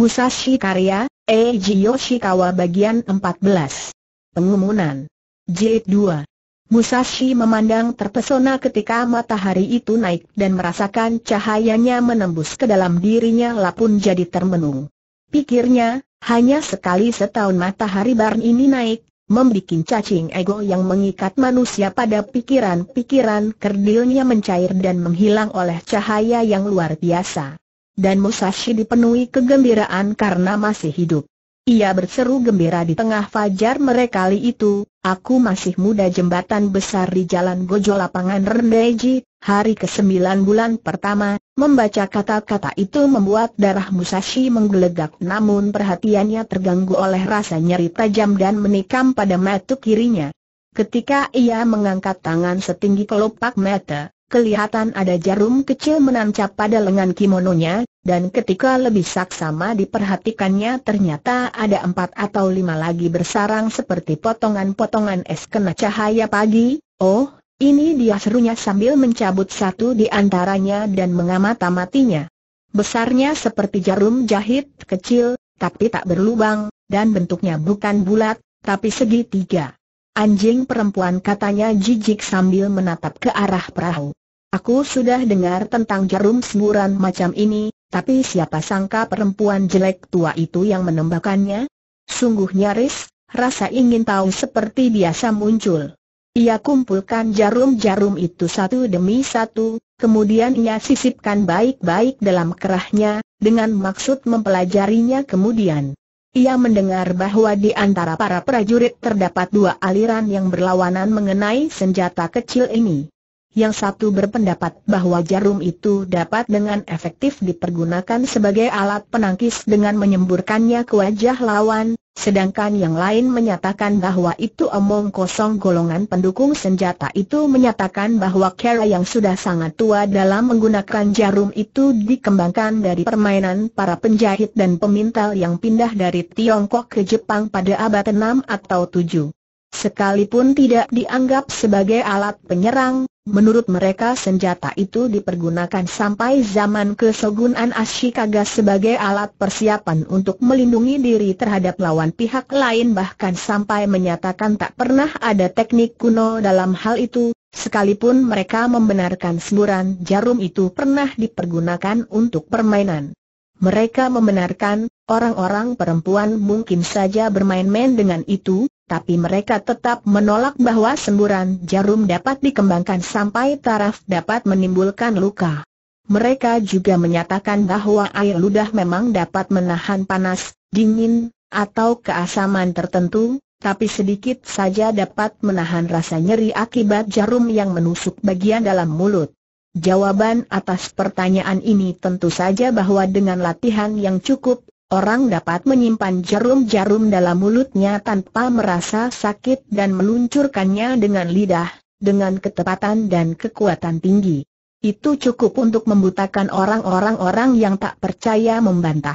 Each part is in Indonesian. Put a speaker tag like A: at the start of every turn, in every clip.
A: Musashi Karya, Eiji Yoshikawa bagian 14. Pengumuman. j 2. Musashi memandang terpesona ketika matahari itu naik dan merasakan cahayanya menembus ke dalam dirinya lapun jadi termenung. Pikirnya, hanya sekali setahun matahari barn ini naik, membuat cacing ego yang mengikat manusia pada pikiran-pikiran kerdilnya mencair dan menghilang oleh cahaya yang luar biasa dan Musashi dipenuhi kegembiraan karena masih hidup. Ia berseru gembira di tengah fajar mereka kali itu, aku masih muda jembatan besar di jalan Gojo lapangan Rendeji, hari ke-9 bulan pertama, membaca kata-kata itu membuat darah Musashi menggelegak namun perhatiannya terganggu oleh rasa nyeri tajam dan menikam pada mata kirinya. Ketika ia mengangkat tangan setinggi kelopak mata, kelihatan ada jarum kecil menancap pada lengan kimononya, dan ketika lebih saksama diperhatikannya ternyata ada empat atau lima lagi bersarang seperti potongan-potongan es kena cahaya pagi, oh, ini dia serunya sambil mencabut satu di antaranya dan mengamata-matinya. Besarnya seperti jarum jahit kecil, tapi tak berlubang, dan bentuknya bukan bulat, tapi segitiga. Anjing perempuan katanya jijik sambil menatap ke arah perahu. Aku sudah dengar tentang jarum semburan macam ini, tapi siapa sangka perempuan jelek tua itu yang menembakannya? Sungguh nyaris, rasa ingin tahu seperti biasa muncul. Ia kumpulkan jarum-jarum itu satu demi satu, kemudian ia sisipkan baik-baik dalam kerahnya, dengan maksud mempelajarinya kemudian. Ia mendengar bahwa di antara para prajurit terdapat dua aliran yang berlawanan mengenai senjata kecil ini yang satu berpendapat bahwa jarum itu dapat dengan efektif dipergunakan sebagai alat penangkis dengan menyemburkannya ke wajah lawan, sedangkan yang lain menyatakan bahwa itu omong kosong golongan pendukung senjata itu menyatakan bahwa kera yang sudah sangat tua dalam menggunakan jarum itu dikembangkan dari permainan para penjahit dan pemintal yang pindah dari Tiongkok ke Jepang pada abad 6 atau 7. Sekalipun tidak dianggap sebagai alat penyerang, Menurut mereka senjata itu dipergunakan sampai zaman kesogunan Ashikaga sebagai alat persiapan untuk melindungi diri terhadap lawan pihak lain bahkan sampai menyatakan tak pernah ada teknik kuno dalam hal itu, sekalipun mereka membenarkan semburan jarum itu pernah dipergunakan untuk permainan. Mereka membenarkan, orang-orang perempuan mungkin saja bermain-main dengan itu, tapi mereka tetap menolak bahwa semburan jarum dapat dikembangkan sampai taraf dapat menimbulkan luka. Mereka juga menyatakan bahwa air ludah memang dapat menahan panas, dingin, atau keasaman tertentu, tapi sedikit saja dapat menahan rasa nyeri akibat jarum yang menusuk bagian dalam mulut. Jawaban atas pertanyaan ini tentu saja bahwa dengan latihan yang cukup Orang dapat menyimpan jarum-jarum dalam mulutnya tanpa merasa sakit dan meluncurkannya dengan lidah, dengan ketepatan dan kekuatan tinggi. Itu cukup untuk membutakan orang-orang yang tak percaya membantah.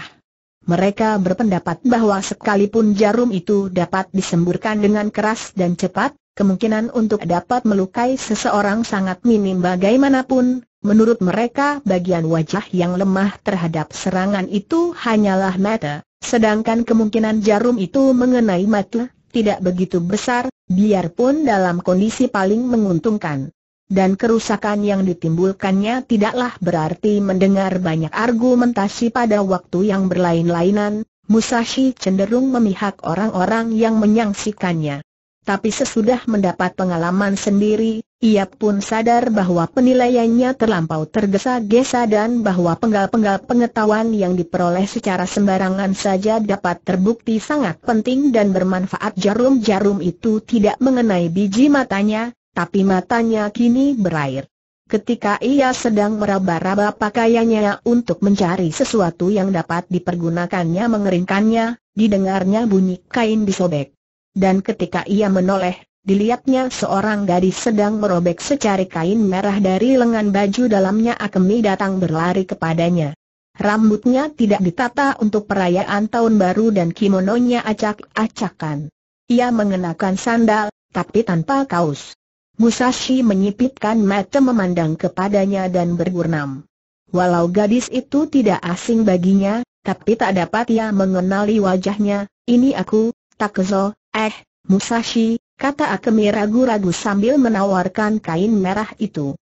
A: Mereka berpendapat bahwa sekalipun jarum itu dapat disemburkan dengan keras dan cepat, kemungkinan untuk dapat melukai seseorang sangat minim bagaimanapun, Menurut mereka bagian wajah yang lemah terhadap serangan itu hanyalah mata, sedangkan kemungkinan jarum itu mengenai mata tidak begitu besar, biarpun dalam kondisi paling menguntungkan. Dan kerusakan yang ditimbulkannya tidaklah berarti mendengar banyak argumentasi pada waktu yang berlain-lainan, Musashi cenderung memihak orang-orang yang menyangsikannya. Tapi sesudah mendapat pengalaman sendiri, ia pun sadar bahwa penilaiannya terlampau tergesa-gesa dan bahwa penggal-penggal pengetahuan yang diperoleh secara sembarangan saja dapat terbukti sangat penting dan bermanfaat jarum-jarum itu tidak mengenai biji matanya, tapi matanya kini berair. Ketika ia sedang meraba-raba pakaiannya untuk mencari sesuatu yang dapat dipergunakannya mengeringkannya, didengarnya bunyi kain disobek. Dan ketika ia menoleh, dilihatnya seorang gadis sedang merobek secari kain merah dari lengan baju dalamnya Akemi datang berlari kepadanya. Rambutnya tidak ditata untuk perayaan tahun baru dan kimononya acak-acakan. Ia mengenakan sandal, tapi tanpa kaos. Musashi menyipitkan mata memandang kepadanya dan bergurnam. Walau gadis itu tidak asing baginya, tapi tak dapat ia mengenali wajahnya, ini aku, Takezo, eh, Musashi, kata Akemi ragu-ragu sambil menawarkan kain merah itu.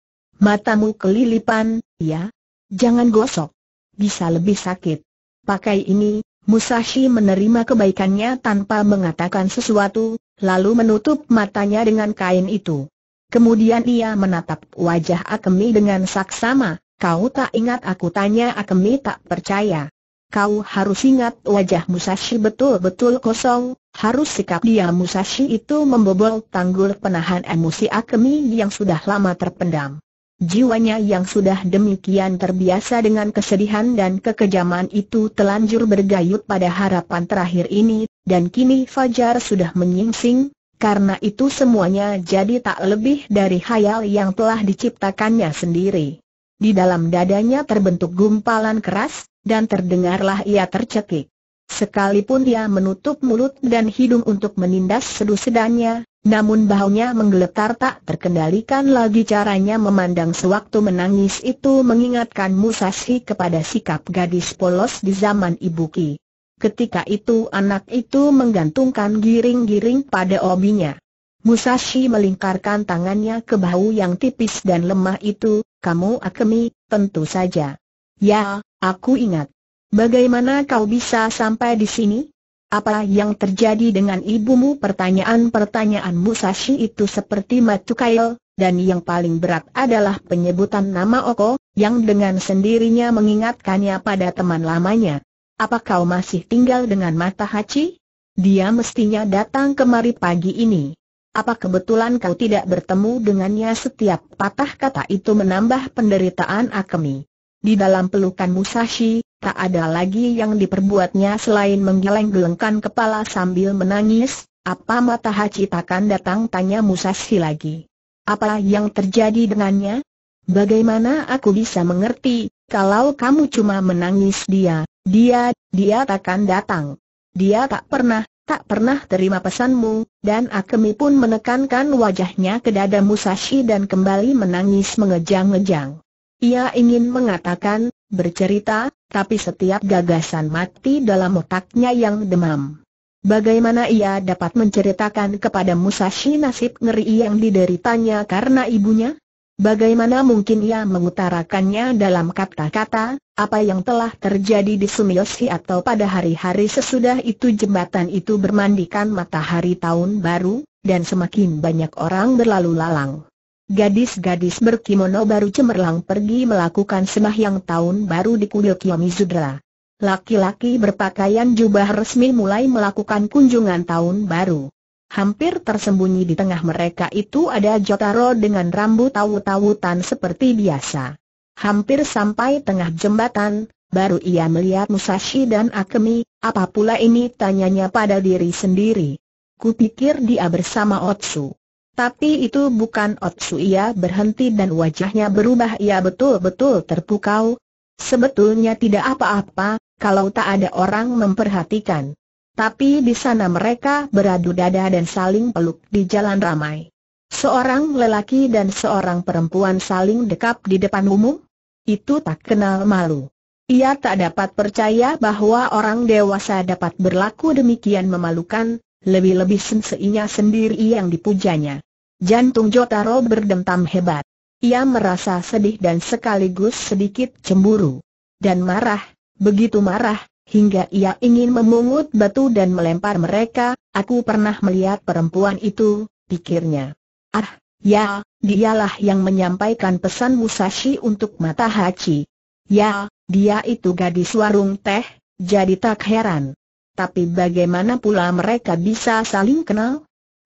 A: Matamu kelilipan, ya? Jangan gosok. Bisa lebih sakit. Pakai ini, Musashi menerima kebaikannya tanpa mengatakan sesuatu, lalu menutup matanya dengan kain itu. Kemudian ia menatap wajah Akemi dengan saksama, kau tak ingat aku tanya Akemi tak percaya. Kau harus ingat wajah Musashi betul-betul kosong, harus sikap dia Musashi itu membobol tanggul penahan emosi Akemi yang sudah lama terpendam. Jiwanya yang sudah demikian terbiasa dengan kesedihan dan kekejaman itu telanjur bergayut pada harapan terakhir ini, dan kini Fajar sudah menyingsing, karena itu semuanya jadi tak lebih dari hayal yang telah diciptakannya sendiri. Di dalam dadanya terbentuk gumpalan keras, dan terdengarlah ia tercekik. Sekalipun ia menutup mulut dan hidung untuk menindas sedu sedannya, namun baunya menggeletar tak terkendalikan lagi caranya memandang sewaktu menangis itu mengingatkan Musashi kepada sikap gadis polos di zaman Ibuki. Ketika itu anak itu menggantungkan giring-giring pada obinya. Musashi melingkarkan tangannya ke bahu yang tipis dan lemah itu, kamu Akemi, tentu saja. Ya, aku ingat. Bagaimana kau bisa sampai di sini? Apa yang terjadi dengan ibumu? Pertanyaan-pertanyaan Musashi itu seperti matukail, kail, dan yang paling berat adalah penyebutan nama Oko, yang dengan sendirinya mengingatkannya pada teman lamanya. Apa kau masih tinggal dengan mata Hachi? Dia mestinya datang kemari pagi ini. Apa kebetulan kau tidak bertemu dengannya setiap patah kata itu menambah penderitaan Akemi. Di dalam pelukan Musashi, tak ada lagi yang diperbuatnya selain menggeleng-gelengkan kepala sambil menangis, apa mata Matahachi takkan datang tanya Musashi lagi. Apa yang terjadi dengannya? Bagaimana aku bisa mengerti, kalau kamu cuma menangis dia, dia, dia takkan datang. Dia tak pernah tak pernah terima pesanmu, dan Akemi pun menekankan wajahnya ke dada Musashi dan kembali menangis mengejang-ngejang. Ia ingin mengatakan, bercerita, tapi setiap gagasan mati dalam otaknya yang demam. Bagaimana ia dapat menceritakan kepada Musashi nasib ngeri yang dideritanya karena ibunya? Bagaimana mungkin ia mengutarakannya dalam kata-kata, apa yang telah terjadi di Sumiosi atau pada hari-hari sesudah itu jembatan itu bermandikan matahari tahun baru, dan semakin banyak orang berlalu lalang. Gadis-gadis berkimono baru cemerlang pergi melakukan sembahyang tahun baru di kuil Kiyomizudra. Laki-laki berpakaian jubah resmi mulai melakukan kunjungan tahun baru. Hampir tersembunyi di tengah mereka itu ada Jotaro dengan rambut tawu-tawutan seperti biasa. Hampir sampai tengah jembatan, baru ia melihat Musashi dan Akemi, apa pula ini tanyanya pada diri sendiri. Kupikir dia bersama Otsu. Tapi itu bukan Otsu ia berhenti dan wajahnya berubah ia betul-betul terpukau. Sebetulnya tidak apa-apa, kalau tak ada orang memperhatikan. Tapi di sana mereka beradu dada dan saling peluk di jalan ramai. Seorang lelaki dan seorang perempuan saling dekap di depan umum, itu tak kenal malu. Ia tak dapat percaya bahwa orang dewasa dapat berlaku demikian memalukan, lebih-lebih senseinya sendiri yang dipujanya. Jantung Jotaro berdentam hebat. Ia merasa sedih dan sekaligus sedikit cemburu. Dan marah, begitu marah, hingga ia ingin memungut batu dan melempar mereka, aku pernah melihat perempuan itu, pikirnya. Ah, ya, dialah yang menyampaikan pesan Musashi untuk Mata Hachi. Ya, dia itu gadis warung teh, jadi tak heran. Tapi bagaimana pula mereka bisa saling kenal?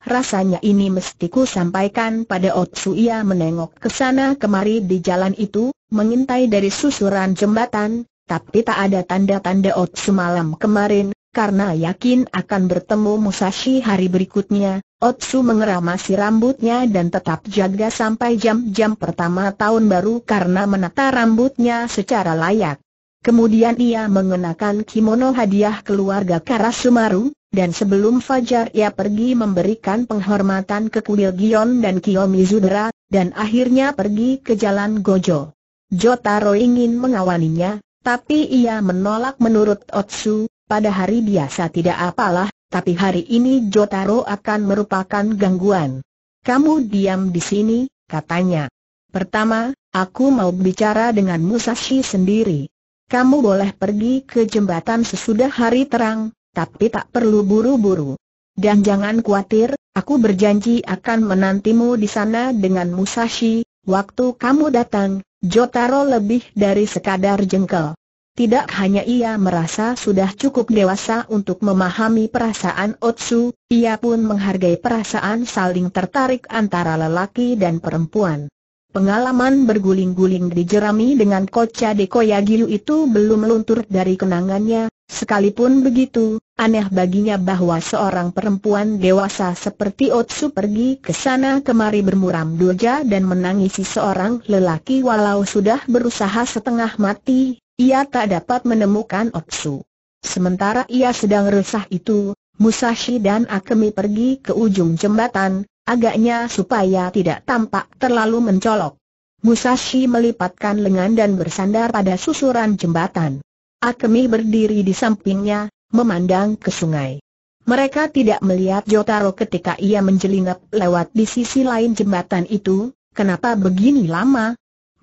A: Rasanya ini mestiku sampaikan pada Otsuya menengok ke sana kemari di jalan itu, mengintai dari susuran jembatan, tapi tak ada tanda-tanda Otsu malam kemarin, karena yakin akan bertemu Musashi hari berikutnya, Otsu mengeramasi rambutnya dan tetap jaga sampai jam-jam pertama tahun baru karena menata rambutnya secara layak. Kemudian ia mengenakan kimono hadiah keluarga Karasumaru, dan sebelum fajar ia pergi memberikan penghormatan ke kuil Gion dan Kiyomizudera, dan akhirnya pergi ke jalan Gojo. Jotaro ingin mengawaninya, tapi ia menolak menurut Otsu, pada hari biasa tidak apalah, tapi hari ini Jotaro akan merupakan gangguan. Kamu diam di sini, katanya. Pertama, aku mau bicara dengan Musashi sendiri. Kamu boleh pergi ke jembatan sesudah hari terang, tapi tak perlu buru-buru. Dan jangan khawatir, aku berjanji akan menantimu di sana dengan Musashi. Waktu kamu datang, Jotaro lebih dari sekadar jengkel. Tidak hanya ia merasa sudah cukup dewasa untuk memahami perasaan Otsu, ia pun menghargai perasaan saling tertarik antara lelaki dan perempuan. Pengalaman berguling-guling di jerami dengan Kocha Deko Yagiu itu belum luntur dari kenangannya, sekalipun begitu, aneh baginya bahwa seorang perempuan dewasa seperti Otsu pergi ke sana kemari bermuram doja dan menangisi seorang lelaki walau sudah berusaha setengah mati, ia tak dapat menemukan Otsu. Sementara ia sedang resah itu, Musashi dan Akemi pergi ke ujung jembatan, agaknya supaya tidak tampak terlalu mencolok. Musashi melipatkan lengan dan bersandar pada susuran jembatan. Akemi berdiri di sampingnya, memandang ke sungai. Mereka tidak melihat Jotaro ketika ia menjelingat lewat di sisi lain jembatan itu, kenapa begini lama,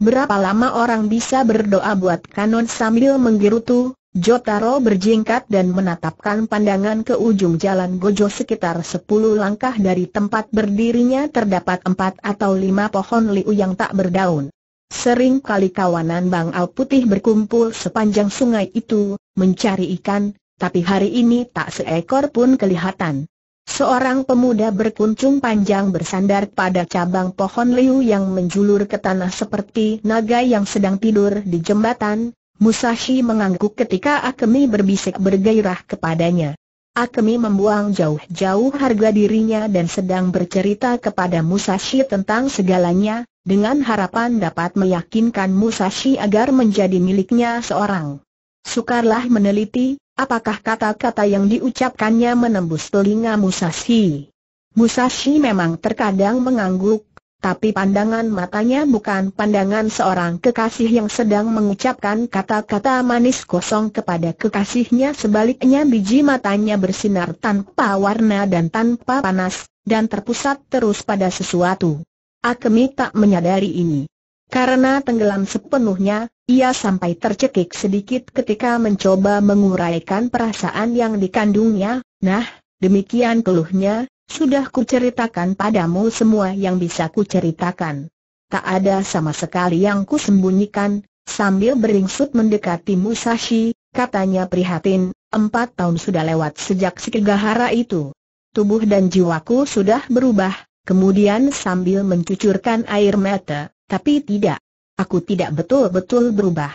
A: Berapa lama orang bisa berdoa buat kanon sambil menggerutu, Jotaro berjingkat dan menatapkan pandangan ke ujung jalan Gojo sekitar 10 langkah dari tempat berdirinya terdapat empat atau lima pohon liu yang tak berdaun. Sering kali kawanan Bang Al Putih berkumpul sepanjang sungai itu, mencari ikan, tapi hari ini tak seekor pun kelihatan. Seorang pemuda berkuncung panjang bersandar pada cabang pohon liu yang menjulur ke tanah seperti naga yang sedang tidur di jembatan, Musashi mengangguk ketika Akemi berbisik bergairah kepadanya. Akemi membuang jauh-jauh harga dirinya dan sedang bercerita kepada Musashi tentang segalanya, dengan harapan dapat meyakinkan Musashi agar menjadi miliknya seorang. Sukarlah meneliti, Apakah kata-kata yang diucapkannya menembus telinga Musashi? Musashi memang terkadang mengangguk, tapi pandangan matanya bukan pandangan seorang kekasih yang sedang mengucapkan kata-kata manis kosong kepada kekasihnya sebaliknya biji matanya bersinar tanpa warna dan tanpa panas, dan terpusat terus pada sesuatu. Akemi tak menyadari ini. Karena tenggelam sepenuhnya, ia sampai tercekik sedikit ketika mencoba menguraikan perasaan yang dikandungnya, nah, demikian keluhnya, sudah kuceritakan padamu semua yang bisa kuceritakan. Tak ada sama sekali yang kusembunyikan, sambil beringsut mendekati Musashi, katanya prihatin, empat tahun sudah lewat sejak Sikigahara itu. Tubuh dan jiwaku sudah berubah, kemudian sambil mencucurkan air mata, tapi tidak Aku tidak betul-betul berubah.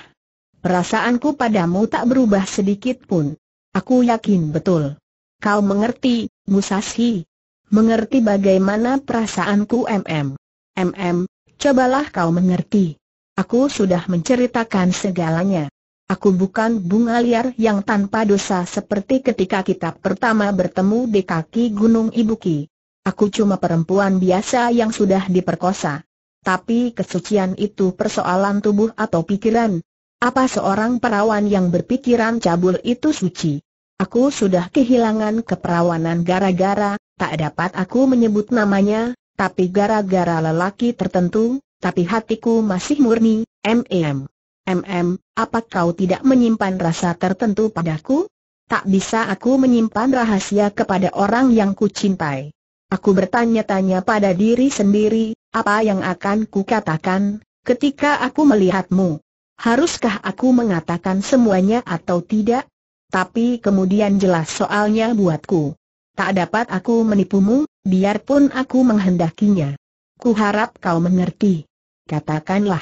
A: Perasaanku padamu tak berubah sedikit pun. Aku yakin betul. Kau mengerti, Musashi? Mengerti bagaimana perasaanku MM? MM, cobalah kau mengerti. Aku sudah menceritakan segalanya. Aku bukan bunga liar yang tanpa dosa seperti ketika kita pertama bertemu di kaki Gunung Ibuki. Aku cuma perempuan biasa yang sudah diperkosa. Tapi kesucian itu persoalan tubuh atau pikiran. Apa seorang perawan yang berpikiran cabul itu suci? Aku sudah kehilangan keperawanan gara-gara, tak dapat aku menyebut namanya, tapi gara-gara lelaki tertentu, tapi hatiku masih murni, MM. MM, apa kau tidak menyimpan rasa tertentu padaku? Tak bisa aku menyimpan rahasia kepada orang yang kucintai. Aku bertanya-tanya pada diri sendiri, apa yang akan ku katakan ketika aku melihatmu. Haruskah aku mengatakan semuanya atau tidak? Tapi kemudian jelas soalnya buatku. Tak dapat aku menipumu, biarpun aku menghendakinya. Kuharap kau mengerti. Katakanlah.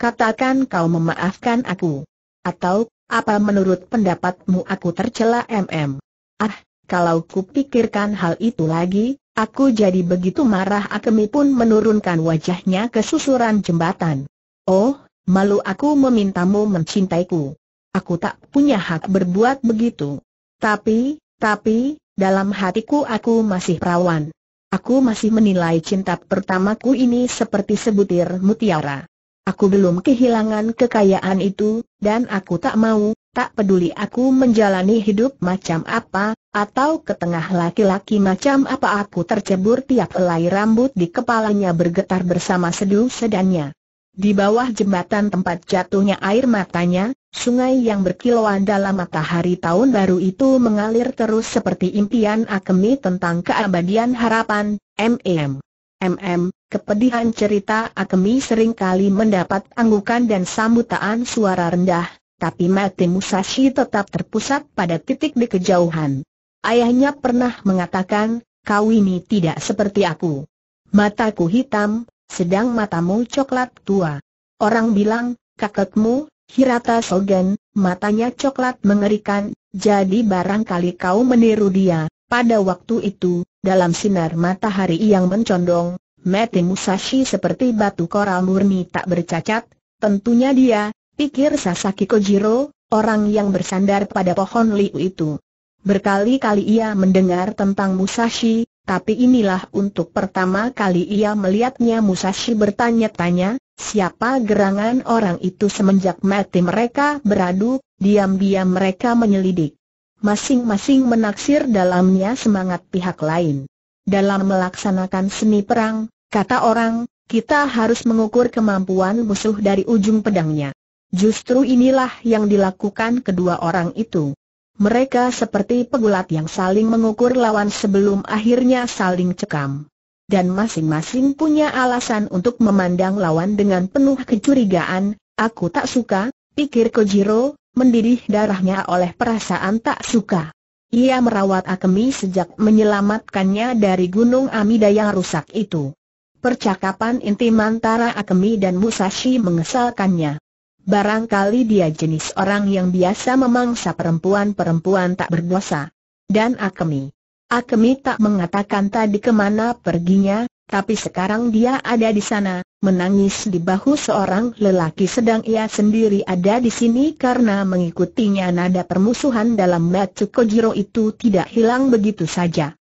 A: Katakan kau memaafkan aku. Atau, apa menurut pendapatmu aku tercela MM? Ah, kalau kupikirkan hal itu lagi, Aku jadi begitu marah Akemi pun menurunkan wajahnya ke susuran jembatan. Oh, malu aku memintamu mencintaiku. Aku tak punya hak berbuat begitu. Tapi, tapi, dalam hatiku aku masih perawan. Aku masih menilai cinta pertamaku ini seperti sebutir mutiara. Aku belum kehilangan kekayaan itu, dan aku tak mau, tak peduli aku menjalani hidup macam apa, atau ke tengah laki-laki macam apa aku tercebur tiap helai rambut di kepalanya bergetar bersama seduh sedannya. Di bawah jembatan tempat jatuhnya air matanya, sungai yang berkilauan dalam matahari tahun baru itu mengalir terus seperti impian Akemi tentang keabadian harapan, MM. MM, kepedihan cerita Akemi seringkali mendapat anggukan dan sambutan suara rendah, tapi mati Musashi tetap terpusat pada titik di kejauhan. Ayahnya pernah mengatakan, kau ini tidak seperti aku. Mataku hitam, sedang matamu coklat tua. Orang bilang, kakekmu, Hirata Sogen, matanya coklat mengerikan, jadi barangkali kau meniru dia. Pada waktu itu, dalam sinar matahari yang mencondong, Mete Musashi seperti batu koral murni tak bercacat, tentunya dia, pikir Sasaki Kojiro, orang yang bersandar pada pohon liu itu. Berkali-kali ia mendengar tentang Musashi, tapi inilah untuk pertama kali ia melihatnya Musashi bertanya-tanya, siapa gerangan orang itu semenjak mati mereka beradu, diam-diam mereka menyelidik. Masing-masing menaksir dalamnya semangat pihak lain. Dalam melaksanakan seni perang, kata orang, kita harus mengukur kemampuan musuh dari ujung pedangnya. Justru inilah yang dilakukan kedua orang itu. Mereka seperti pegulat yang saling mengukur lawan sebelum akhirnya saling cekam. Dan masing-masing punya alasan untuk memandang lawan dengan penuh kecurigaan, aku tak suka, pikir Kojiro, mendidih darahnya oleh perasaan tak suka. Ia merawat Akemi sejak menyelamatkannya dari gunung Amida yang rusak itu. Percakapan intim antara Akemi dan Musashi mengesalkannya. Barangkali dia jenis orang yang biasa memangsa perempuan-perempuan tak berdosa. Dan Akemi. Akemi tak mengatakan tadi kemana perginya, tapi sekarang dia ada di sana, menangis di bahu seorang lelaki sedang ia sendiri ada di sini karena mengikutinya nada permusuhan dalam Matsu Kojiro itu tidak hilang begitu saja.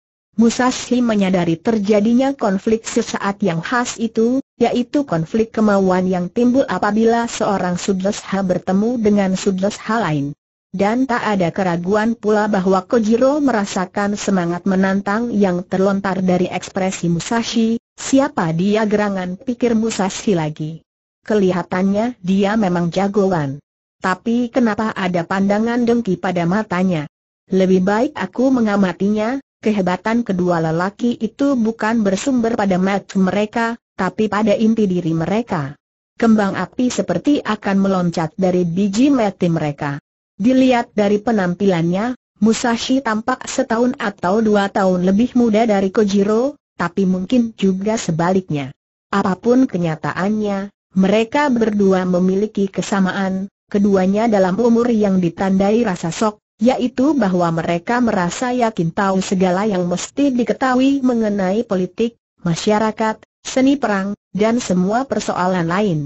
A: Musashi menyadari terjadinya konflik sesaat yang khas itu, yaitu konflik kemauan yang timbul apabila seorang sudlesha bertemu dengan sudlesha lain. Dan tak ada keraguan pula bahwa Kojiro merasakan semangat menantang yang terlontar dari ekspresi Musashi, siapa dia gerangan pikir Musashi lagi. Kelihatannya dia memang jagoan. Tapi kenapa ada pandangan dengki pada matanya? Lebih baik aku mengamatinya, kehebatan kedua lelaki itu bukan bersumber pada mata mereka, tapi pada inti diri mereka. Kembang api seperti akan meloncat dari biji mati mereka. Dilihat dari penampilannya, Musashi tampak setahun atau dua tahun lebih muda dari Kojiro, tapi mungkin juga sebaliknya. Apapun kenyataannya, mereka berdua memiliki kesamaan, keduanya dalam umur yang ditandai rasa sok, yaitu bahwa mereka merasa yakin tahu segala yang mesti diketahui mengenai politik, masyarakat, seni perang, dan semua persoalan lain.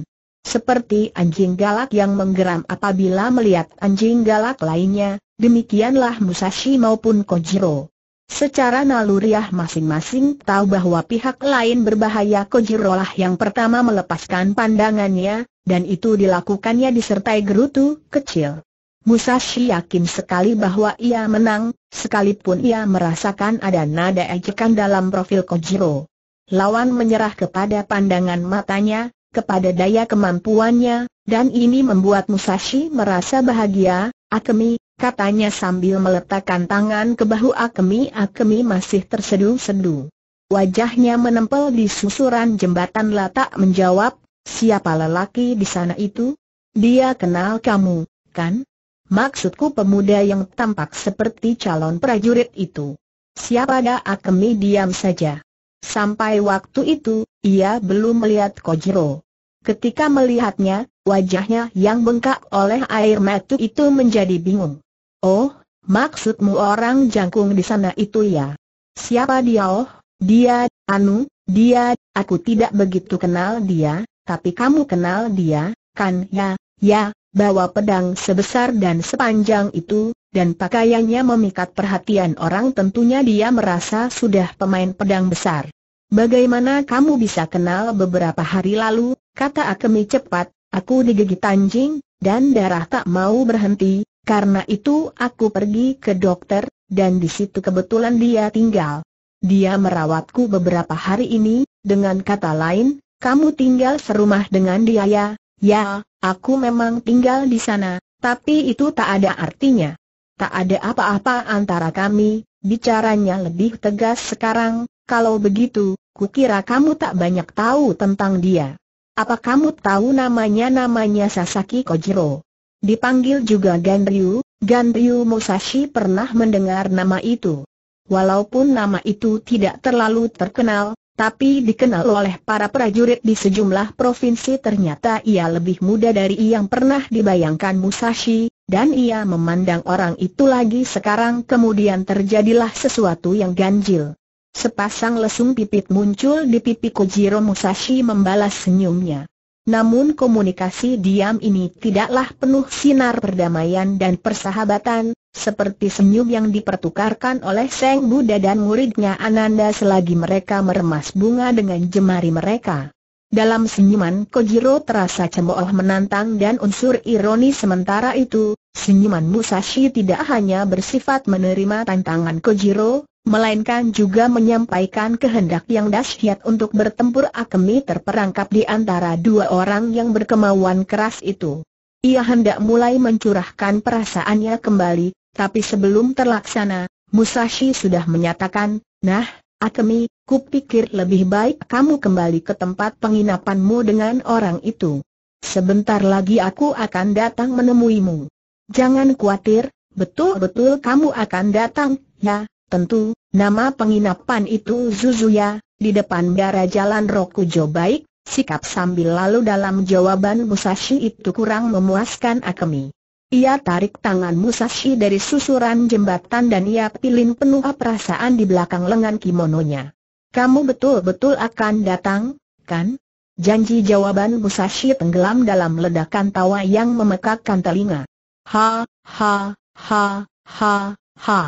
A: Seperti anjing galak yang menggeram apabila melihat anjing galak lainnya, demikianlah Musashi maupun Kojiro. Secara naluriah masing-masing tahu bahwa pihak lain berbahaya Kojiro lah yang pertama melepaskan pandangannya, dan itu dilakukannya disertai gerutu kecil. Musashi yakin sekali bahwa ia menang, sekalipun ia merasakan ada nada ejekan dalam profil Kojiro. Lawan menyerah kepada pandangan matanya, kepada daya kemampuannya, dan ini membuat Musashi merasa bahagia, Akemi, katanya sambil meletakkan tangan ke bahu Akemi Akemi masih terseduh sedu Wajahnya menempel di susuran jembatan latak menjawab, siapa lelaki di sana itu? Dia kenal kamu, kan? Maksudku pemuda yang tampak seperti calon prajurit itu. Siapa dah Akemi diam saja. Sampai waktu itu, ia belum melihat Kojiro. Ketika melihatnya, wajahnya yang bengkak oleh air mata itu menjadi bingung. Oh, maksudmu orang jangkung di sana itu ya? Siapa dia oh? Dia, Anu, dia, aku tidak begitu kenal dia, tapi kamu kenal dia, kan ya? Ya, bawa pedang sebesar dan sepanjang itu, dan pakaiannya memikat perhatian orang tentunya dia merasa sudah pemain pedang besar. Bagaimana kamu bisa kenal beberapa hari lalu, kata Akemi cepat, aku digigit anjing, dan darah tak mau berhenti, karena itu aku pergi ke dokter, dan di situ kebetulan dia tinggal. Dia merawatku beberapa hari ini, dengan kata lain, kamu tinggal serumah dengan dia ya? Ya, aku memang tinggal di sana, tapi itu tak ada artinya. Tak ada apa-apa antara kami, bicaranya lebih tegas sekarang, kalau begitu, kukira kamu tak banyak tahu tentang dia. Apa kamu tahu namanya namanya Sasaki Kojiro? Dipanggil juga Ganryu, Ganryu Musashi pernah mendengar nama itu. Walaupun nama itu tidak terlalu terkenal, tapi dikenal oleh para prajurit di sejumlah provinsi ternyata ia lebih muda dari yang pernah dibayangkan Musashi, dan ia memandang orang itu lagi sekarang kemudian terjadilah sesuatu yang ganjil. Sepasang lesung pipit muncul di pipi Kojiro Musashi membalas senyumnya. Namun komunikasi diam ini tidaklah penuh sinar perdamaian dan persahabatan, seperti senyum yang dipertukarkan oleh Seng Buddha dan muridnya Ananda selagi mereka meremas bunga dengan jemari mereka. Dalam senyuman Kojiro terasa cemooh menantang dan unsur ironi sementara itu, senyuman Musashi tidak hanya bersifat menerima tantangan Kojiro, melainkan juga menyampaikan kehendak yang dahsyat untuk bertempur akemi terperangkap di antara dua orang yang berkemauan keras itu. Ia hendak mulai mencurahkan perasaannya kembali, tapi sebelum terlaksana, Musashi sudah menyatakan, Nah, Akemi, kupikir lebih baik kamu kembali ke tempat penginapanmu dengan orang itu. Sebentar lagi aku akan datang menemuimu. Jangan khawatir, betul-betul kamu akan datang, ya, tentu, nama penginapan itu Zuzuya, di depan biara jalan Rokujo baik, sikap sambil lalu dalam jawaban Musashi itu kurang memuaskan Akemi. Ia tarik tangan Musashi dari susuran jembatan dan ia pilih penuh perasaan di belakang lengan kimononya. Kamu betul-betul akan datang, kan? Janji jawaban Musashi tenggelam dalam ledakan tawa yang memekakkan telinga. Ha, ha, ha, ha, ha.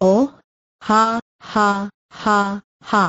A: Oh, ha, ha, ha, ha.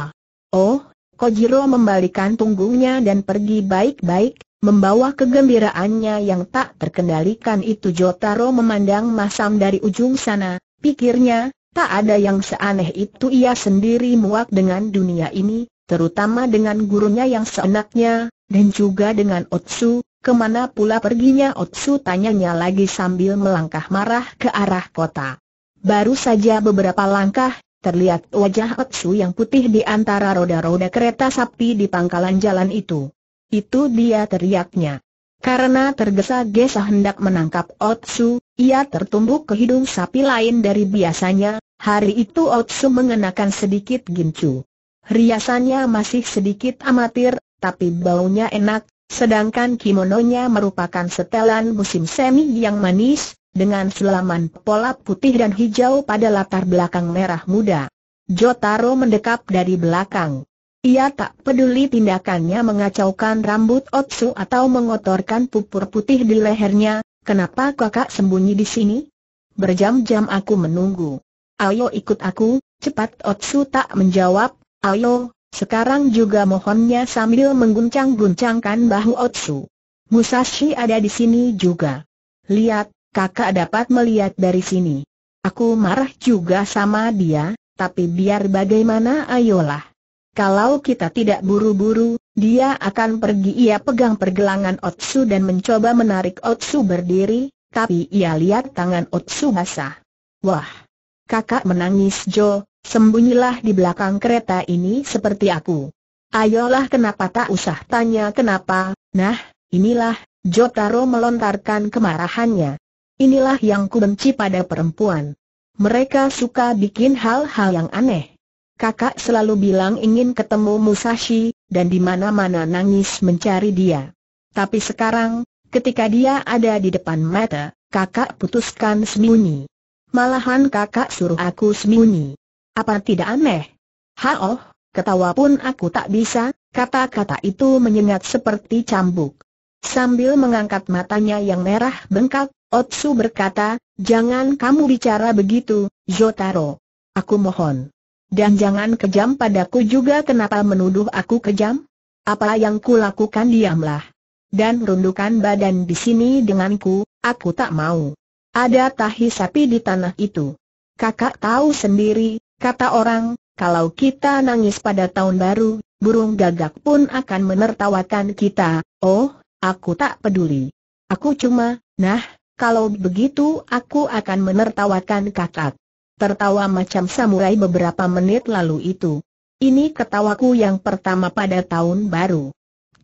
A: Oh, Kojiro membalikan punggungnya dan pergi baik-baik, Membawa kegembiraannya yang tak terkendalikan itu Jotaro memandang masam dari ujung sana, pikirnya, tak ada yang seaneh itu ia sendiri muak dengan dunia ini, terutama dengan gurunya yang seenaknya, dan juga dengan Otsu, kemana pula perginya Otsu tanyanya lagi sambil melangkah marah ke arah kota. Baru saja beberapa langkah, terlihat wajah Otsu yang putih di antara roda-roda kereta sapi di pangkalan jalan itu. Itu dia teriaknya. Karena tergesa-gesa hendak menangkap Otsu, ia tertumbuk ke hidung sapi lain dari biasanya, hari itu Otsu mengenakan sedikit gincu. Riasannya masih sedikit amatir, tapi baunya enak, sedangkan kimononya merupakan setelan musim semi yang manis, dengan selaman pola putih dan hijau pada latar belakang merah muda. Jotaro mendekap dari belakang. Ia tak peduli tindakannya mengacaukan rambut Otsu atau mengotorkan pupur putih di lehernya, kenapa kakak sembunyi di sini? Berjam-jam aku menunggu. Ayo ikut aku, cepat Otsu tak menjawab, ayo, sekarang juga mohonnya sambil mengguncang-guncangkan bahu Otsu. Musashi ada di sini juga. Lihat, kakak dapat melihat dari sini. Aku marah juga sama dia, tapi biar bagaimana ayolah. Kalau kita tidak buru-buru, dia akan pergi ia pegang pergelangan Otsu dan mencoba menarik Otsu berdiri, tapi ia lihat tangan Otsu basah. Wah! Kakak menangis Jo, sembunyilah di belakang kereta ini seperti aku. Ayolah kenapa tak usah tanya kenapa, nah, inilah, Jo Jotaro melontarkan kemarahannya. Inilah yang ku benci pada perempuan. Mereka suka bikin hal-hal yang aneh. Kakak selalu bilang ingin ketemu Musashi, dan di mana-mana nangis mencari dia. Tapi sekarang, ketika dia ada di depan mata, kakak putuskan sembunyi. Malahan kakak suruh aku sembunyi. Apa tidak aneh? Haoh, ketawa pun aku tak bisa, kata-kata itu menyengat seperti cambuk. Sambil mengangkat matanya yang merah bengkak, Otsu berkata, jangan kamu bicara begitu, Jotaro. Aku mohon. Dan jangan kejam padaku juga kenapa menuduh aku kejam? Apa yang kulakukan diamlah. Dan rundukan badan di sini denganku, aku tak mau. Ada tahi sapi di tanah itu. Kakak tahu sendiri, kata orang, kalau kita nangis pada tahun baru, burung gagak pun akan menertawakan kita. Oh, aku tak peduli. Aku cuma, nah, kalau begitu aku akan menertawakan kakak tertawa macam samurai beberapa menit lalu itu. Ini ketawaku yang pertama pada tahun baru.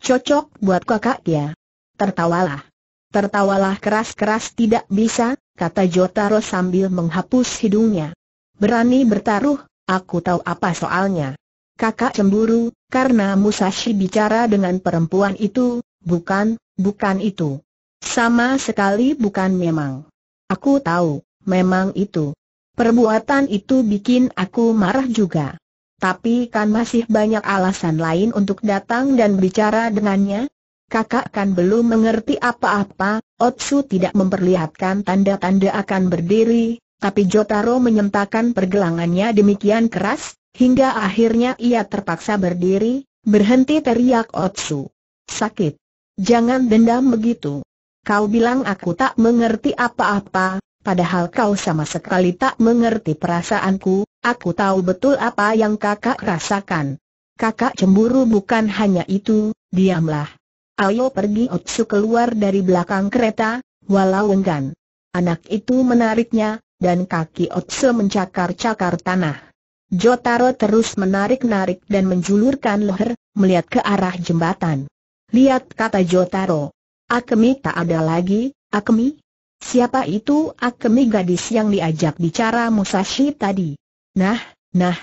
A: Cocok buat kakak ya. Tertawalah. Tertawalah keras-keras tidak bisa, kata Jotaro sambil menghapus hidungnya. Berani bertaruh, aku tahu apa soalnya. Kakak cemburu, karena Musashi bicara dengan perempuan itu, bukan, bukan itu. Sama sekali bukan memang. Aku tahu, memang itu. Perbuatan itu bikin aku marah juga. Tapi kan masih banyak alasan lain untuk datang dan bicara dengannya. Kakak kan belum mengerti apa-apa, Otsu tidak memperlihatkan tanda-tanda akan berdiri, tapi Jotaro menyentakan pergelangannya demikian keras, hingga akhirnya ia terpaksa berdiri, berhenti teriak Otsu. Sakit. Jangan dendam begitu. Kau bilang aku tak mengerti apa-apa, padahal kau sama sekali tak mengerti perasaanku, aku tahu betul apa yang kakak rasakan. Kakak cemburu bukan hanya itu, diamlah. Ayo pergi Otsu keluar dari belakang kereta, walau enggan. Anak itu menariknya, dan kaki Otsu mencakar-cakar tanah. Jotaro terus menarik-narik dan menjulurkan leher, melihat ke arah jembatan. Lihat kata Jotaro. Akemi tak ada lagi, Akemi, Siapa itu Akemi gadis yang diajak bicara Musashi tadi? Nah, nah.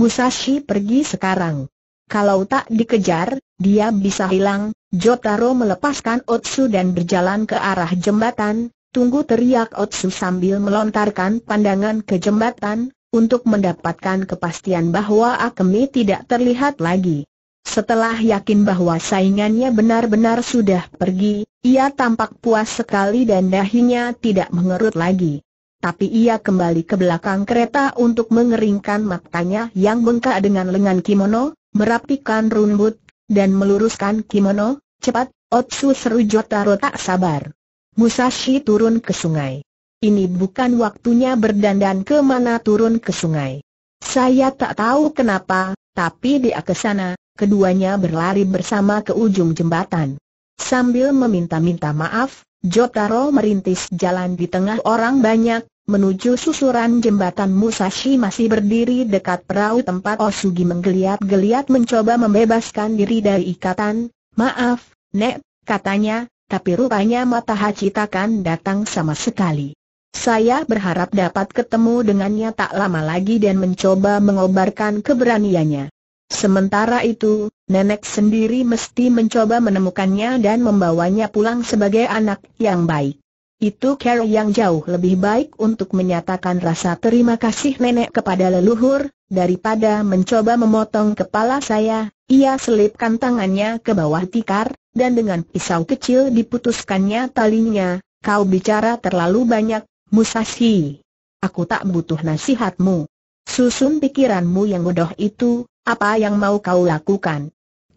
A: Musashi pergi sekarang. Kalau tak dikejar, dia bisa hilang. Jotaro melepaskan Otsu dan berjalan ke arah jembatan. Tunggu teriak Otsu sambil melontarkan pandangan ke jembatan, untuk mendapatkan kepastian bahwa Akemi tidak terlihat lagi. Setelah yakin bahwa saingannya benar-benar sudah pergi, ia tampak puas sekali dan dahinya tidak mengerut lagi. Tapi ia kembali ke belakang kereta untuk mengeringkan matanya yang bengkak dengan lengan kimono, merapikan rumbut, dan meluruskan kimono, cepat, Otsu seru Jotaro tak sabar. Musashi turun ke sungai. Ini bukan waktunya berdandan ke mana turun ke sungai. Saya tak tahu kenapa, tapi dia ke sana, keduanya berlari bersama ke ujung jembatan. Sambil meminta-minta maaf, Jotaro merintis jalan di tengah orang banyak, menuju susuran jembatan Musashi masih berdiri dekat perahu tempat Osugi menggeliat-geliat mencoba membebaskan diri dari ikatan. Maaf, Nek, katanya, tapi rupanya mata Haji takkan datang sama sekali. Saya berharap dapat ketemu dengannya tak lama lagi dan mencoba mengobarkan keberaniannya. Sementara itu, nenek sendiri mesti mencoba menemukannya dan membawanya pulang sebagai anak yang baik. Itu cara yang jauh lebih baik untuk menyatakan rasa terima kasih nenek kepada leluhur, daripada mencoba memotong kepala saya, ia selipkan tangannya ke bawah tikar, dan dengan pisau kecil diputuskannya talinya, kau bicara terlalu banyak, Musashi. Aku tak butuh nasihatmu. Susun pikiranmu yang bodoh itu, apa yang mau kau lakukan?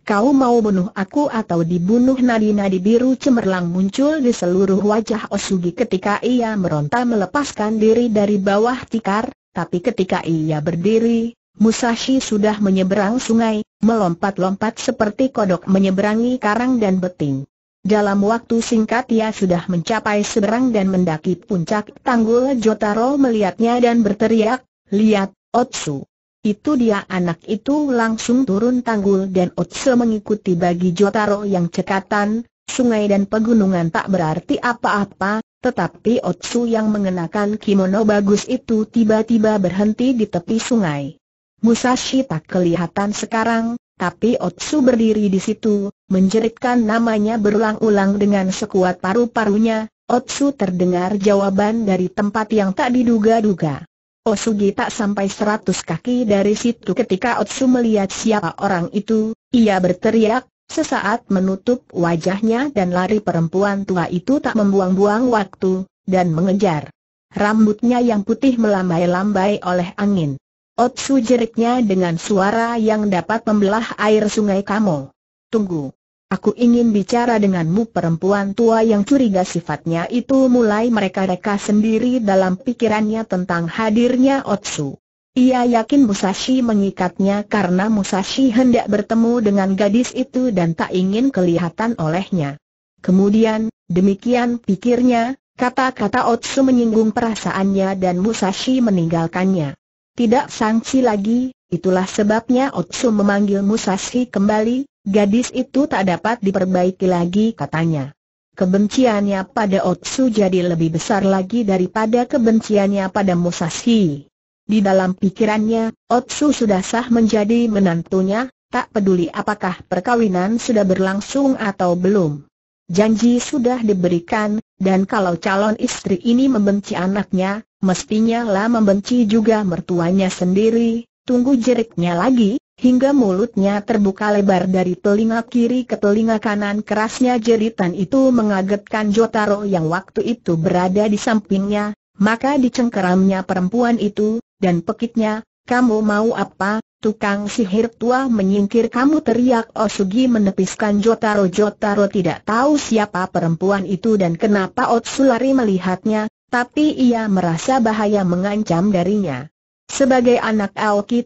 A: Kau mau bunuh aku atau dibunuh nadi-nadi biru cemerlang muncul di seluruh wajah Osugi ketika ia meronta melepaskan diri dari bawah tikar, tapi ketika ia berdiri, Musashi sudah menyeberang sungai, melompat-lompat seperti kodok menyeberangi karang dan beting. Dalam waktu singkat ia sudah mencapai seberang dan mendaki puncak tanggul Jotaro melihatnya dan berteriak, lihat, Otsu. Itu dia anak itu langsung turun tanggul dan Otse mengikuti bagi Jotaro yang cekatan, sungai dan pegunungan tak berarti apa-apa, tetapi Otsu yang mengenakan kimono bagus itu tiba-tiba berhenti di tepi sungai. Musashi tak kelihatan sekarang, tapi Otsu berdiri di situ, menjeritkan namanya berulang-ulang dengan sekuat paru-parunya, Otsu terdengar jawaban dari tempat yang tak diduga-duga. Osugi tak sampai seratus kaki dari situ ketika Otsu melihat siapa orang itu, ia berteriak, sesaat menutup wajahnya dan lari perempuan tua itu tak membuang-buang waktu, dan mengejar. Rambutnya yang putih melambai-lambai oleh angin. Otsu jeriknya dengan suara yang dapat membelah air sungai Kamo. Tunggu! Aku ingin bicara denganmu perempuan tua yang curiga sifatnya itu mulai mereka-reka sendiri dalam pikirannya tentang hadirnya Otsu. Ia yakin Musashi mengikatnya karena Musashi hendak bertemu dengan gadis itu dan tak ingin kelihatan olehnya. Kemudian, demikian pikirnya, kata-kata Otsu menyinggung perasaannya dan Musashi meninggalkannya. Tidak sangsi lagi, itulah sebabnya Otsu memanggil Musashi kembali, Gadis itu tak dapat diperbaiki lagi katanya. Kebenciannya pada Otsu jadi lebih besar lagi daripada kebenciannya pada Musashi. Di dalam pikirannya, Otsu sudah sah menjadi menantunya, tak peduli apakah perkawinan sudah berlangsung atau belum. Janji sudah diberikan, dan kalau calon istri ini membenci anaknya, mestinya lah membenci juga mertuanya sendiri, tunggu jeriknya lagi, hingga mulutnya terbuka lebar dari telinga kiri ke telinga kanan kerasnya jeritan itu mengagetkan Jotaro yang waktu itu berada di sampingnya, maka dicengkeramnya perempuan itu, dan pekitnya. kamu mau apa, tukang sihir tua menyingkir kamu teriak Osugi menepiskan Jotaro Jotaro tidak tahu siapa perempuan itu dan kenapa Otsulari melihatnya, tapi ia merasa bahaya mengancam darinya. Sebagai anak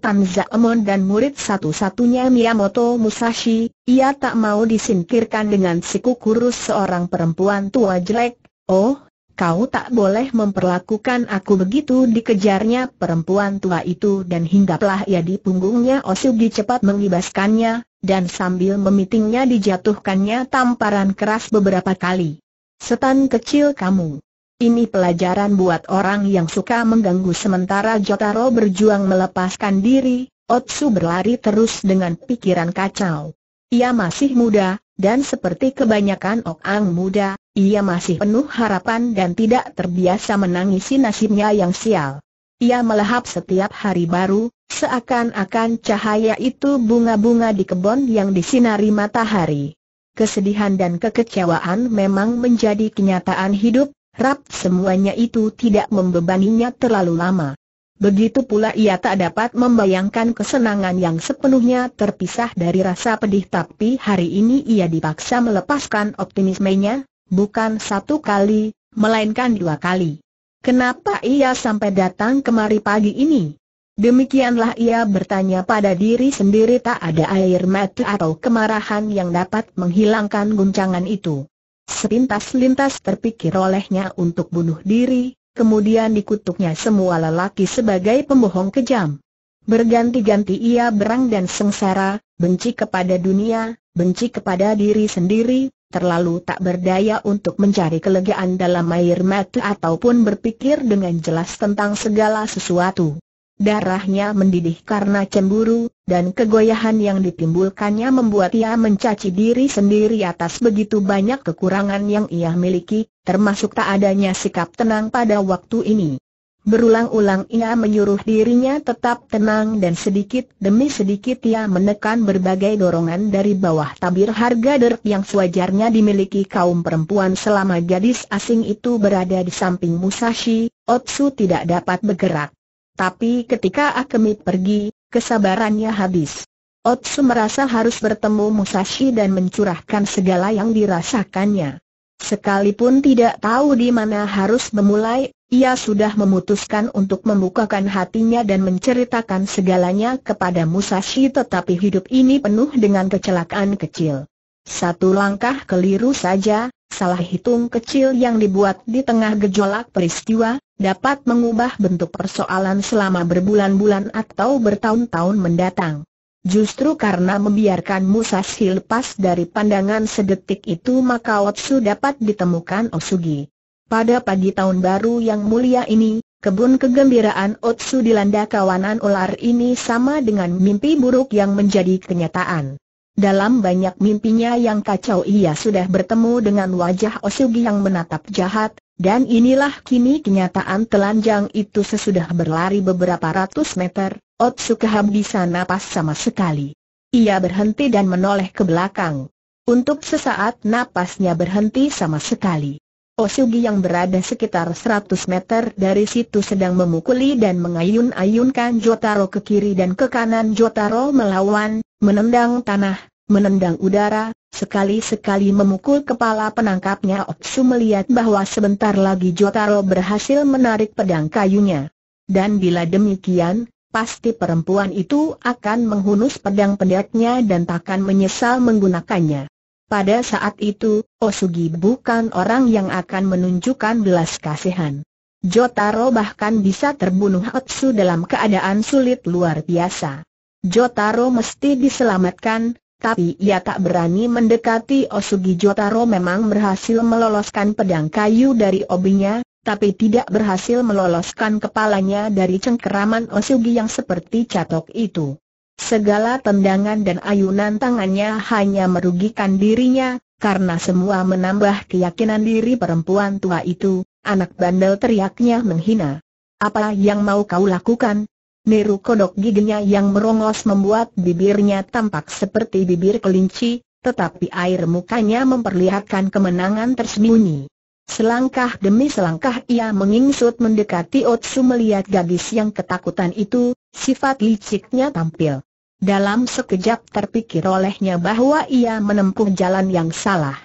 A: Tanza Amon dan murid satu-satunya Miyamoto Musashi, ia tak mau disingkirkan dengan siku kurus seorang perempuan tua jelek. Oh, kau tak boleh memperlakukan aku begitu dikejarnya perempuan tua itu dan hinggaplah ia di punggungnya Osugi cepat mengibaskannya, dan sambil memitingnya dijatuhkannya tamparan keras beberapa kali. Setan kecil kamu. Ini pelajaran buat orang yang suka mengganggu sementara Jotaro berjuang melepaskan diri, Otsu berlari terus dengan pikiran kacau. Ia masih muda, dan seperti kebanyakan Okang muda, ia masih penuh harapan dan tidak terbiasa menangisi nasibnya yang sial. Ia melahap setiap hari baru, seakan-akan cahaya itu bunga-bunga di kebun yang disinari matahari. Kesedihan dan kekecewaan memang menjadi kenyataan hidup, rap semuanya itu tidak membebaninya terlalu lama. Begitu pula ia tak dapat membayangkan kesenangan yang sepenuhnya terpisah dari rasa pedih tapi hari ini ia dipaksa melepaskan optimismenya, bukan satu kali, melainkan dua kali. Kenapa ia sampai datang kemari pagi ini? Demikianlah ia bertanya pada diri sendiri tak ada air mata atau kemarahan yang dapat menghilangkan guncangan itu. Sepintas-lintas terpikir olehnya untuk bunuh diri, kemudian dikutuknya semua lelaki sebagai pembohong kejam. Berganti-ganti ia berang dan sengsara, benci kepada dunia, benci kepada diri sendiri, terlalu tak berdaya untuk mencari kelegaan dalam air mata ataupun berpikir dengan jelas tentang segala sesuatu. Darahnya mendidih karena cemburu, dan kegoyahan yang ditimbulkannya membuat ia mencaci diri sendiri atas begitu banyak kekurangan yang ia miliki, termasuk tak adanya sikap tenang pada waktu ini. Berulang-ulang ia menyuruh dirinya tetap tenang dan sedikit demi sedikit ia menekan berbagai dorongan dari bawah tabir harga derk yang sewajarnya dimiliki kaum perempuan selama gadis asing itu berada di samping Musashi, Otsu tidak dapat bergerak. Tapi ketika Akemi pergi, kesabarannya habis. Otsu merasa harus bertemu Musashi dan mencurahkan segala yang dirasakannya. Sekalipun tidak tahu di mana harus memulai, ia sudah memutuskan untuk membukakan hatinya dan menceritakan segalanya kepada Musashi tetapi hidup ini penuh dengan kecelakaan kecil. Satu langkah keliru saja, salah hitung kecil yang dibuat di tengah gejolak peristiwa, dapat mengubah bentuk persoalan selama berbulan-bulan atau bertahun-tahun mendatang. Justru karena membiarkan Musashi lepas dari pandangan sedetik itu maka Otsu dapat ditemukan Osugi. Pada pagi tahun baru yang mulia ini, kebun kegembiraan Otsu dilanda kawanan ular ini sama dengan mimpi buruk yang menjadi kenyataan. Dalam banyak mimpinya yang kacau ia sudah bertemu dengan wajah Osugi yang menatap jahat, dan inilah kini kenyataan telanjang itu sesudah berlari beberapa ratus meter, Otsuka kehabisan napas sama sekali. Ia berhenti dan menoleh ke belakang. Untuk sesaat napasnya berhenti sama sekali. Osugi yang berada sekitar 100 meter dari situ sedang memukuli dan mengayun-ayunkan Jotaro ke kiri dan ke kanan Jotaro melawan, menendang tanah, menendang udara, sekali-sekali memukul kepala penangkapnya Otsu melihat bahwa sebentar lagi Jotaro berhasil menarik pedang kayunya. Dan bila demikian, pasti perempuan itu akan menghunus pedang pendeknya dan takkan menyesal menggunakannya. Pada saat itu, Osugi bukan orang yang akan menunjukkan belas kasihan. Jotaro bahkan bisa terbunuh Otsu dalam keadaan sulit luar biasa. Jotaro mesti diselamatkan, tapi ia tak berani mendekati Osugi Jotaro memang berhasil meloloskan pedang kayu dari obinya, tapi tidak berhasil meloloskan kepalanya dari cengkeraman Osugi yang seperti catok itu. Segala tendangan dan ayunan tangannya hanya merugikan dirinya, karena semua menambah keyakinan diri perempuan tua itu, anak bandel teriaknya menghina. Apa yang mau kau lakukan, Niru kodok giginya yang merongos membuat bibirnya tampak seperti bibir kelinci, tetapi air mukanya memperlihatkan kemenangan tersembunyi. Selangkah demi selangkah ia mengingsut mendekati Otsu melihat gadis yang ketakutan itu, sifat liciknya tampil. Dalam sekejap terpikir olehnya bahwa ia menempuh jalan yang salah.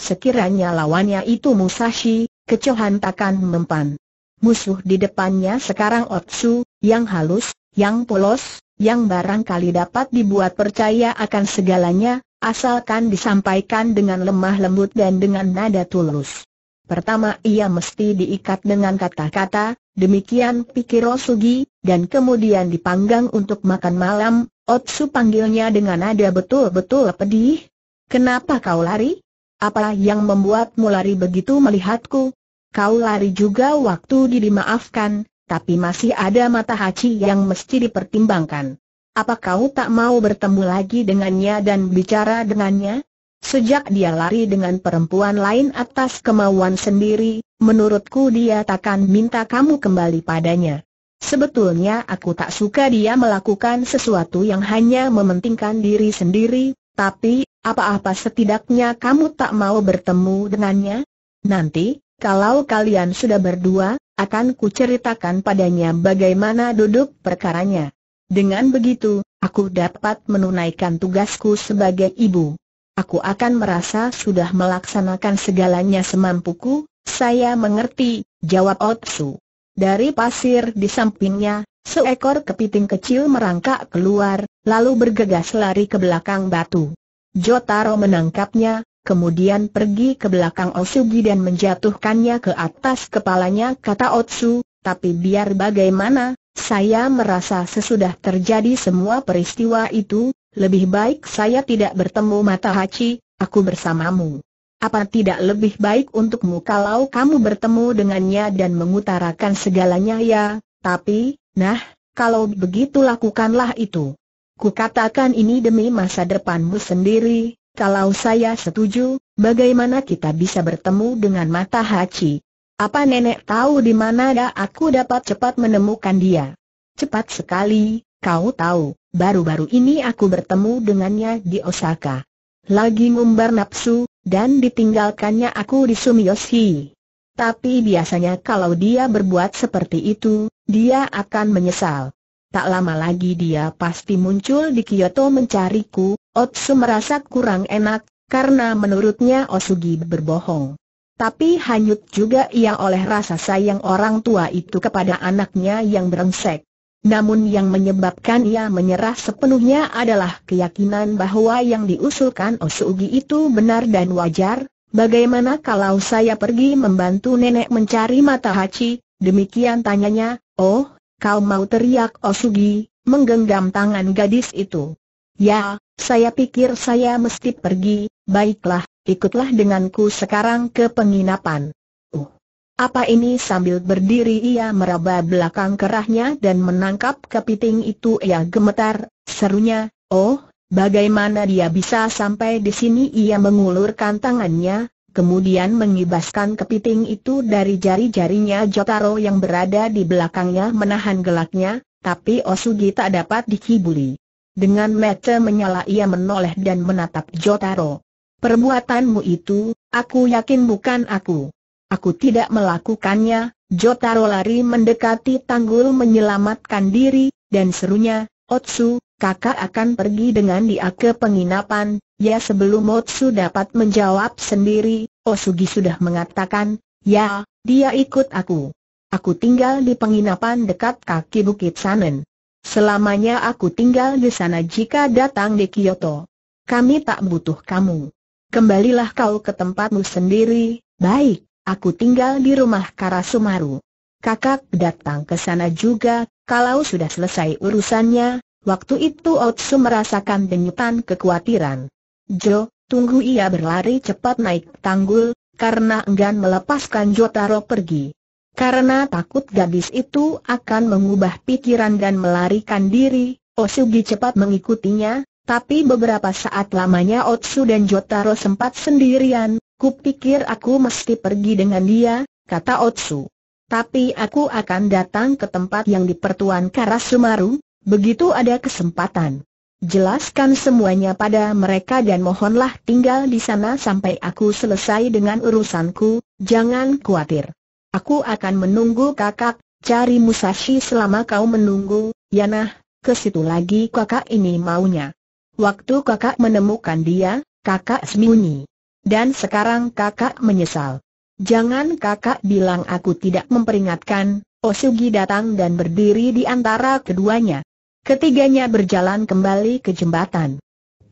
A: Sekiranya lawannya itu Musashi, kecohan takkan mempan. Musuh di depannya sekarang Otsu, yang halus, yang polos, yang barangkali dapat dibuat percaya akan segalanya, asalkan disampaikan dengan lemah lembut dan dengan nada tulus. Pertama ia mesti diikat dengan kata-kata, demikian pikir Osugi, dan kemudian dipanggang untuk makan malam, Otsu panggilnya dengan nada betul-betul pedih. Kenapa kau lari? Apa yang membuatmu lari begitu melihatku? Kau lari juga waktu didimaafkan, tapi masih ada mata Haji yang mesti dipertimbangkan. Apa kau tak mau bertemu lagi dengannya dan bicara dengannya? Sejak dia lari dengan perempuan lain atas kemauan sendiri, menurutku dia takkan minta kamu kembali padanya. Sebetulnya aku tak suka dia melakukan sesuatu yang hanya mementingkan diri sendiri, tapi, apa-apa setidaknya kamu tak mau bertemu dengannya? Nanti, kalau kalian sudah berdua, akan kuceritakan padanya bagaimana duduk perkaranya. Dengan begitu, aku dapat menunaikan tugasku sebagai ibu. Aku akan merasa sudah melaksanakan segalanya semampuku, saya mengerti, jawab Otsu. Dari pasir di sampingnya, seekor kepiting kecil merangkak keluar, lalu bergegas lari ke belakang batu. Jotaro menangkapnya, kemudian pergi ke belakang Osugi dan menjatuhkannya ke atas kepalanya kata Otsu, tapi biar bagaimana, saya merasa sesudah terjadi semua peristiwa itu, lebih baik saya tidak bertemu Mata Hachi, aku bersamamu. Apa tidak lebih baik untukmu kalau kamu bertemu dengannya dan mengutarakan segalanya ya, tapi, nah, kalau begitu lakukanlah itu. Kukatakan ini demi masa depanmu sendiri, kalau saya setuju, bagaimana kita bisa bertemu dengan mata Hachi? Apa nenek tahu di mana ada aku dapat cepat menemukan dia? Cepat sekali, kau tahu, baru-baru ini aku bertemu dengannya di Osaka. Lagi ngumbar nafsu, dan ditinggalkannya aku di Sumiyoshi. Tapi biasanya kalau dia berbuat seperti itu, dia akan menyesal. Tak lama lagi dia pasti muncul di Kyoto mencariku, Otsu merasa kurang enak, karena menurutnya Osugi berbohong. Tapi hanyut juga ia oleh rasa sayang orang tua itu kepada anaknya yang berengsek. Namun yang menyebabkan ia menyerah sepenuhnya adalah keyakinan bahwa yang diusulkan Osugi itu benar dan wajar, bagaimana kalau saya pergi membantu nenek mencari mata hachi, demikian tanyanya, oh, kau mau teriak Osugi, menggenggam tangan gadis itu. Ya, saya pikir saya mesti pergi, baiklah, ikutlah denganku sekarang ke penginapan. Uh, apa ini sambil berdiri ia meraba belakang kerahnya dan menangkap kepiting itu ia gemetar, serunya, oh, bagaimana dia bisa sampai di sini ia mengulurkan tangannya, kemudian mengibaskan kepiting itu dari jari-jarinya Jotaro yang berada di belakangnya menahan gelaknya, tapi Osugi tak dapat dicibuli. Dengan mata menyala ia menoleh dan menatap Jotaro. Perbuatanmu itu, aku yakin bukan aku. Aku tidak melakukannya, Jotaro lari mendekati tanggul menyelamatkan diri, dan serunya, Otsu, kakak akan pergi dengan dia ke penginapan, ya sebelum Otsu dapat menjawab sendiri, Osugi sudah mengatakan, ya, dia ikut aku. Aku tinggal di penginapan dekat kaki Bukit Sanen. Selamanya aku tinggal di sana jika datang di Kyoto. Kami tak butuh kamu. Kembalilah kau ke tempatmu sendiri, baik, aku tinggal di rumah Karasumaru. Kakak datang ke sana juga, kalau sudah selesai urusannya, waktu itu Otsu merasakan denyutan kekhawatiran. Jo, tunggu ia berlari cepat naik tanggul, karena enggan melepaskan Jotaro pergi. Karena takut gadis itu akan mengubah pikiran dan melarikan diri, Osugi cepat mengikutinya, tapi beberapa saat lamanya Otsu dan Jotaro sempat sendirian, kupikir aku mesti pergi dengan dia, kata Otsu. Tapi aku akan datang ke tempat yang dipertuan Karasumaru, begitu ada kesempatan. Jelaskan semuanya pada mereka dan mohonlah tinggal di sana sampai aku selesai dengan urusanku, jangan khawatir. Aku akan menunggu kakak, cari Musashi selama kau menunggu, Yanah, ke situ lagi kakak ini maunya. Waktu kakak menemukan dia, kakak sembunyi. Dan sekarang kakak menyesal. Jangan kakak bilang aku tidak memperingatkan, Osugi datang dan berdiri di antara keduanya. Ketiganya berjalan kembali ke jembatan.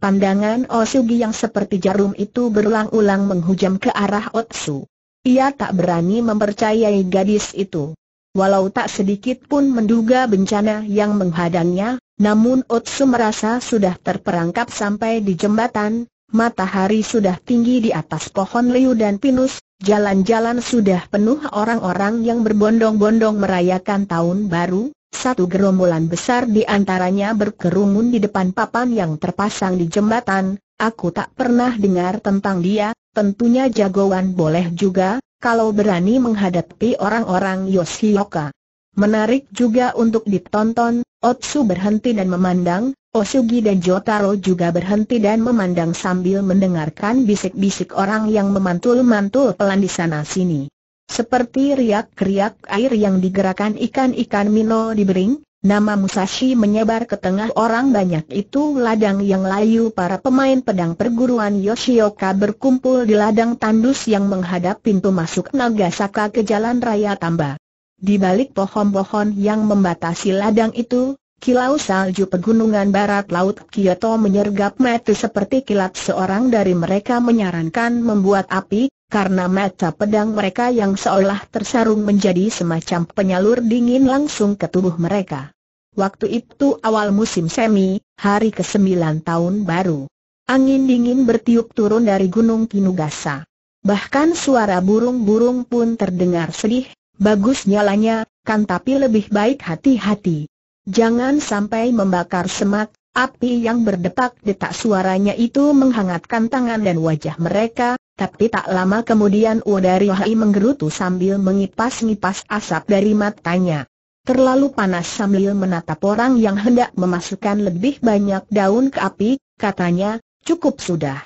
A: Pandangan Osugi yang seperti jarum itu berulang-ulang menghujam ke arah Otsu. Ia tak berani mempercayai gadis itu. Walau tak sedikit pun menduga bencana yang menghadangnya, namun Otsu merasa sudah terperangkap sampai di jembatan, matahari sudah tinggi di atas pohon liu dan pinus, jalan-jalan sudah penuh orang-orang yang berbondong-bondong merayakan tahun baru, satu gerombolan besar di antaranya berkerumun di depan papan yang terpasang di jembatan, Aku tak pernah dengar tentang dia, tentunya jagoan boleh juga, kalau berani menghadapi orang-orang Yoshioka. Menarik juga untuk ditonton, Otsu berhenti dan memandang, Osugi dan Jotaro juga berhenti dan memandang sambil mendengarkan bisik-bisik orang yang memantul-mantul pelan di sana-sini. Seperti riak-riak air yang digerakkan ikan-ikan mino di bering, Nama Musashi menyebar ke tengah orang banyak itu ladang yang layu para pemain pedang perguruan Yoshioka berkumpul di ladang tandus yang menghadap pintu masuk Nagasaka ke jalan raya Tamba. Di balik pohon-pohon yang membatasi ladang itu, kilau salju pegunungan barat laut Kyoto menyergap mati seperti kilat seorang dari mereka menyarankan membuat api, karena mata pedang mereka yang seolah tersarung menjadi semacam penyalur dingin langsung ke tubuh mereka. Waktu itu awal musim semi, hari ke-9 tahun baru. Angin dingin bertiup turun dari Gunung Kinugasa. Bahkan suara burung-burung pun terdengar sedih, bagus nyalanya, kan tapi lebih baik hati-hati. Jangan sampai membakar semak, api yang berdepak detak suaranya itu menghangatkan tangan dan wajah mereka, tapi tak lama kemudian Udari Hai menggerutu sambil mengipas-ngipas asap dari matanya. Terlalu panas sambil menatap orang yang hendak memasukkan lebih banyak daun ke api, katanya, cukup sudah.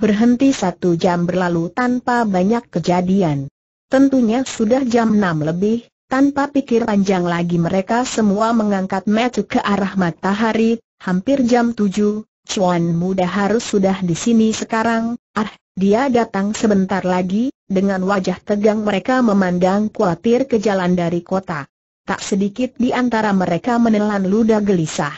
A: Berhenti satu jam berlalu tanpa banyak kejadian. Tentunya sudah jam 6 lebih, tanpa pikir panjang lagi mereka semua mengangkat mata ke arah matahari, hampir jam tujuh. cuan muda harus sudah di sini sekarang, ah, dia datang sebentar lagi, dengan wajah tegang mereka memandang khawatir ke jalan dari kota. Tak sedikit di antara mereka menelan ludah gelisah.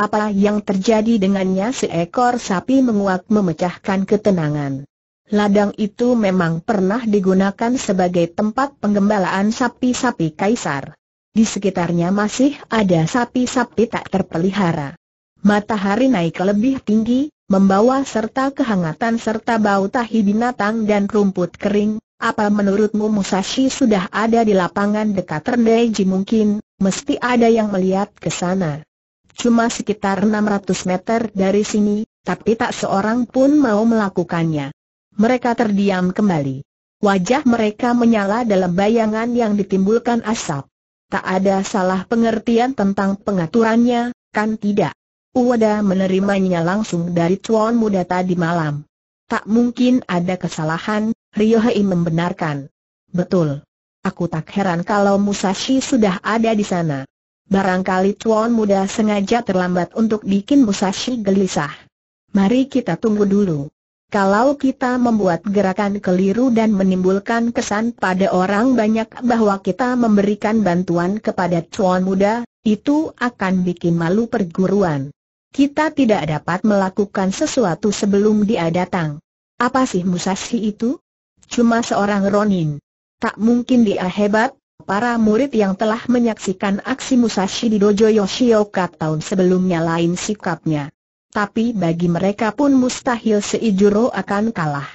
A: Apa yang terjadi dengannya seekor sapi menguak memecahkan ketenangan. Ladang itu memang pernah digunakan sebagai tempat penggembalaan sapi-sapi kaisar. Di sekitarnya masih ada sapi-sapi tak terpelihara. Matahari naik lebih tinggi, membawa serta kehangatan serta bau tahi binatang dan rumput kering, apa menurutmu Musashi sudah ada di lapangan dekat Rendeji mungkin, mesti ada yang melihat ke sana. Cuma sekitar 600 meter dari sini, tapi tak seorang pun mau melakukannya. Mereka terdiam kembali. Wajah mereka menyala dalam bayangan yang ditimbulkan asap. Tak ada salah pengertian tentang pengaturannya, kan tidak? Uwada menerimanya langsung dari tuan muda tadi malam. Tak mungkin ada kesalahan, Rio Hei membenarkan. Betul. Aku tak heran kalau Musashi sudah ada di sana. Barangkali tuan muda sengaja terlambat untuk bikin Musashi gelisah. Mari kita tunggu dulu. Kalau kita membuat gerakan keliru dan menimbulkan kesan pada orang banyak bahwa kita memberikan bantuan kepada tuan muda, itu akan bikin malu perguruan kita tidak dapat melakukan sesuatu sebelum dia datang. Apa sih Musashi itu? Cuma seorang Ronin. Tak mungkin dia hebat, para murid yang telah menyaksikan aksi Musashi di Dojo Yoshioka tahun sebelumnya lain sikapnya. Tapi bagi mereka pun mustahil Seijuro akan kalah.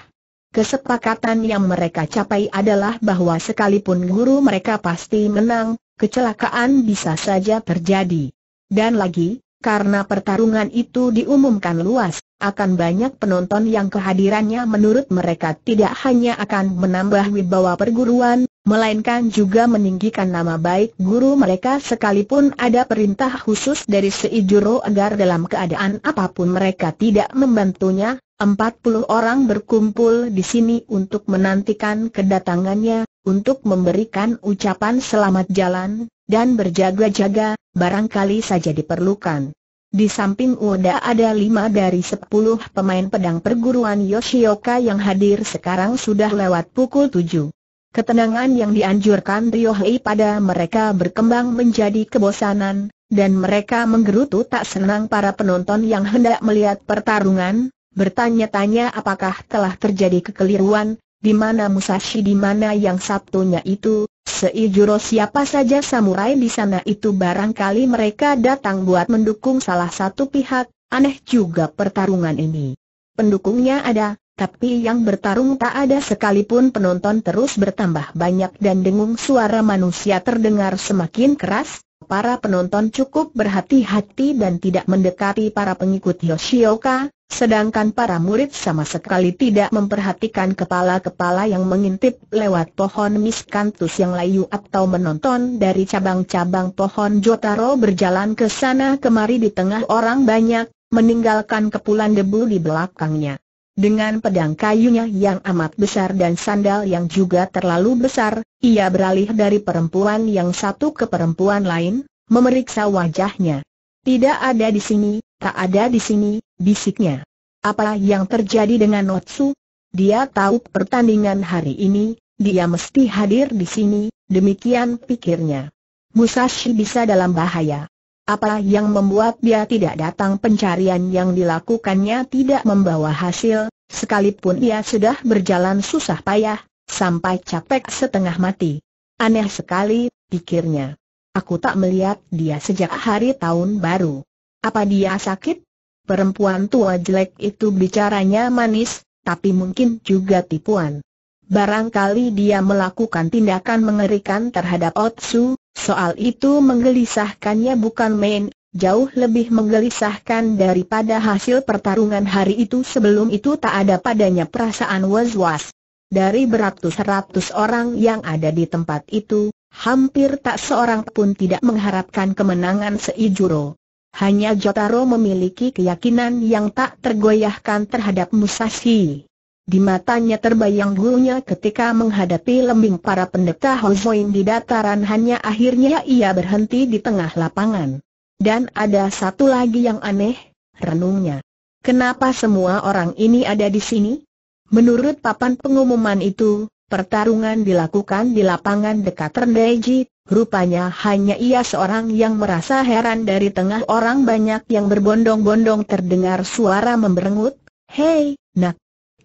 A: Kesepakatan yang mereka capai adalah bahwa sekalipun guru mereka pasti menang, kecelakaan bisa saja terjadi. Dan lagi, karena pertarungan itu diumumkan luas, akan banyak penonton yang kehadirannya menurut mereka tidak hanya akan menambah wibawa perguruan, melainkan juga meninggikan nama baik guru mereka sekalipun ada perintah khusus dari Seijuro agar dalam keadaan apapun mereka tidak membantunya. 40 orang berkumpul di sini untuk menantikan kedatangannya, untuk memberikan ucapan selamat jalan, dan berjaga-jaga, barangkali saja diperlukan. Di samping Uda ada lima dari sepuluh pemain pedang perguruan Yoshioka yang hadir sekarang sudah lewat pukul tujuh. Ketenangan yang dianjurkan Ryohei pada mereka berkembang menjadi kebosanan, dan mereka menggerutu tak senang para penonton yang hendak melihat pertarungan, bertanya-tanya apakah telah terjadi kekeliruan, di mana Musashi di mana yang Sabtunya itu, Seijuro siapa saja samurai di sana itu barangkali mereka datang buat mendukung salah satu pihak, aneh juga pertarungan ini. Pendukungnya ada, tapi yang bertarung tak ada sekalipun penonton terus bertambah banyak dan dengung suara manusia terdengar semakin keras, para penonton cukup berhati-hati dan tidak mendekati para pengikut Yoshioka, sedangkan para murid sama sekali tidak memperhatikan kepala-kepala yang mengintip lewat pohon miskantus yang layu atau menonton dari cabang-cabang pohon Jotaro berjalan ke sana kemari di tengah orang banyak, meninggalkan kepulan debu di belakangnya. Dengan pedang kayunya yang amat besar dan sandal yang juga terlalu besar, ia beralih dari perempuan yang satu ke perempuan lain, memeriksa wajahnya. Tidak ada di sini, tak ada di sini, bisiknya. Apa yang terjadi dengan Notsu? Dia tahu pertandingan hari ini, dia mesti hadir di sini, demikian pikirnya. Musashi bisa dalam bahaya. Apa yang membuat dia tidak datang pencarian yang dilakukannya tidak membawa hasil, sekalipun ia sudah berjalan susah payah, sampai capek setengah mati. Aneh sekali, pikirnya. Aku tak melihat dia sejak hari tahun baru. Apa dia sakit? Perempuan tua jelek itu bicaranya manis, tapi mungkin juga tipuan. Barangkali dia melakukan tindakan mengerikan terhadap Otsu, soal itu menggelisahkannya bukan main, jauh lebih menggelisahkan daripada hasil pertarungan hari itu sebelum itu tak ada padanya perasaan was-was. Dari beratus-ratus orang yang ada di tempat itu, hampir tak seorang pun tidak mengharapkan kemenangan Seijuro. Hanya Jotaro memiliki keyakinan yang tak tergoyahkan terhadap Musashi. Di matanya terbayang gurunya ketika menghadapi lembing para pendeta Hozoin di dataran hanya akhirnya ia berhenti di tengah lapangan. Dan ada satu lagi yang aneh, renungnya. Kenapa semua orang ini ada di sini? Menurut papan pengumuman itu, pertarungan dilakukan di lapangan dekat Rendeji, rupanya hanya ia seorang yang merasa heran dari tengah orang banyak yang berbondong-bondong terdengar suara memberengut, Hei, nak,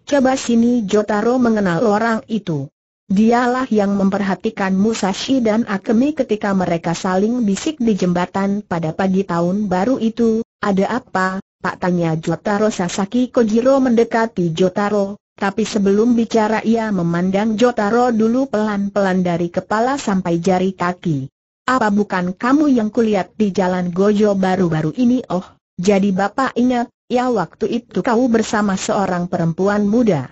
A: Coba sini Jotaro mengenal orang itu. Dialah yang memperhatikan Musashi dan Akemi ketika mereka saling bisik di jembatan pada pagi tahun baru itu. Ada apa, Pak tanya Jotaro Sasaki Kojiro mendekati Jotaro, tapi sebelum bicara ia memandang Jotaro dulu pelan-pelan dari kepala sampai jari kaki. Apa bukan kamu yang kulihat di jalan Gojo baru-baru ini oh, jadi Bapak ingat, Ya waktu itu kau bersama seorang perempuan muda.